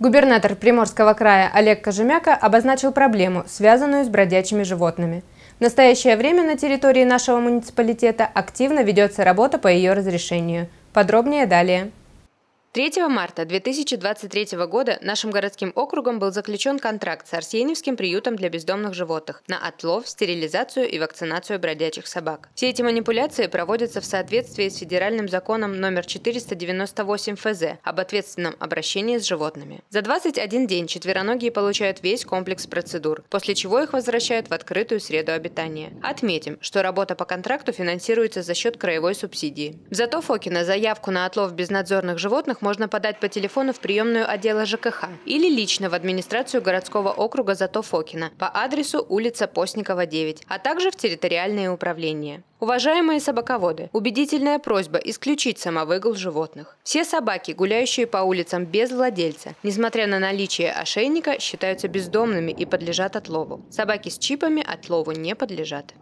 Губернатор Приморского края Олег Кожемяка обозначил проблему, связанную с бродячими животными. В настоящее время на территории нашего муниципалитета активно ведется работа по ее разрешению. Подробнее далее. 3 марта 2023 года нашим городским округом был заключен контракт с Арсеньевским приютом для бездомных животных на отлов, стерилизацию и вакцинацию бродячих собак. Все эти манипуляции проводятся в соответствии с федеральным законом номер 498 ФЗ об ответственном обращении с животными. За 21 день четвероногие получают весь комплекс процедур, после чего их возвращают в открытую среду обитания. Отметим, что работа по контракту финансируется за счет краевой субсидии. Зато Фокина заявку на отлов безнадзорных животных которых можно подать по телефону в приемную отдела ЖКХ или лично в администрацию городского округа Зато-Фокина по адресу улица Постникова, 9, а также в территориальное управление. Уважаемые собаководы, убедительная просьба исключить самовыгул животных. Все собаки, гуляющие по улицам без владельца, несмотря на наличие ошейника, считаются бездомными и подлежат отлову. Собаки с чипами отлову не подлежат.